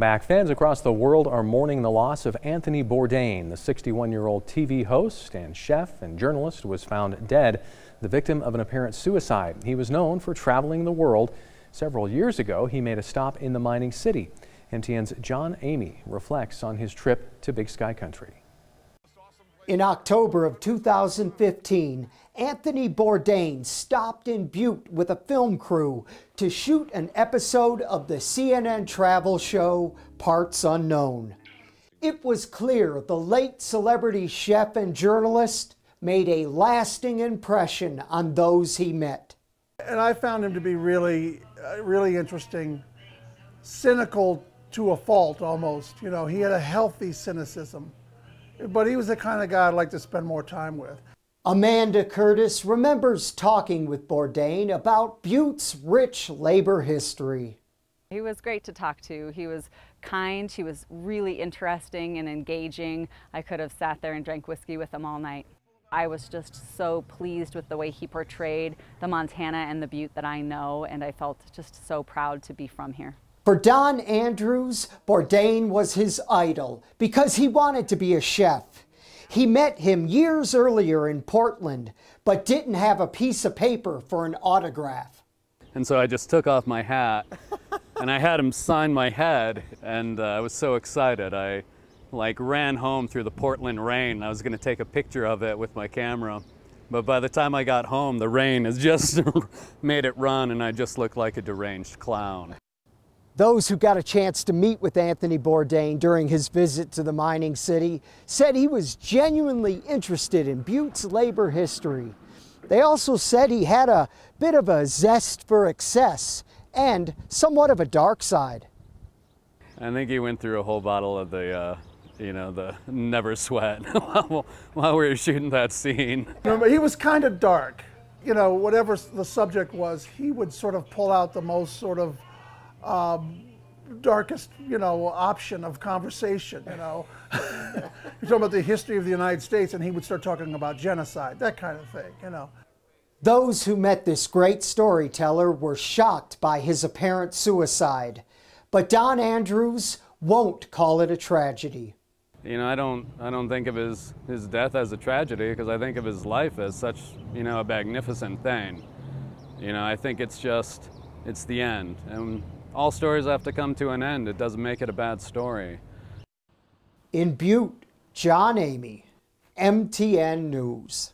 Back fans across the world are mourning the loss of Anthony Bourdain. The 61-year-old TV host and chef and journalist was found dead, the victim of an apparent suicide. He was known for traveling the world. Several years ago, he made a stop in the mining city. MTN's John Amy reflects on his trip to Big Sky Country. In October of 2015, Anthony Bourdain stopped in Butte with a film crew to shoot an episode of the CNN travel show Parts Unknown. It was clear the late celebrity chef and journalist made a lasting impression on those he met. And I found him to be really, uh, really interesting, cynical to a fault almost. You know, he had a healthy cynicism but he was the kind of guy I'd like to spend more time with. Amanda Curtis remembers talking with Bourdain about Butte's rich labor history. He was great to talk to. He was kind. He was really interesting and engaging. I could have sat there and drank whiskey with him all night. I was just so pleased with the way he portrayed the Montana and the Butte that I know, and I felt just so proud to be from here. For Don Andrews, Bourdain was his idol because he wanted to be a chef. He met him years earlier in Portland, but didn't have a piece of paper for an autograph. And so I just took off my hat and I had him sign my head, and uh, I was so excited. I like ran home through the Portland rain. I was going to take a picture of it with my camera. But by the time I got home, the rain has just made it run, and I just looked like a deranged clown. Those who got a chance to meet with Anthony Bourdain during his visit to the mining city said he was genuinely interested in Butte's labor history. They also said he had a bit of a zest for excess and somewhat of a dark side. I think he went through a whole bottle of the, uh, you know, the never sweat while, while we were shooting that scene. Remember, he was kind of dark. You know, whatever the subject was, he would sort of pull out the most sort of um, darkest, you know, option of conversation, you know. You're talking about the history of the United States, and he would start talking about genocide, that kind of thing, you know. Those who met this great storyteller were shocked by his apparent suicide, but Don Andrews won't call it a tragedy. You know, I don't, I don't think of his, his death as a tragedy because I think of his life as such, you know, a magnificent thing. You know, I think it's just, it's the end. And all stories have to come to an end. It doesn't make it a bad story. In Butte, John Amy, MTN News.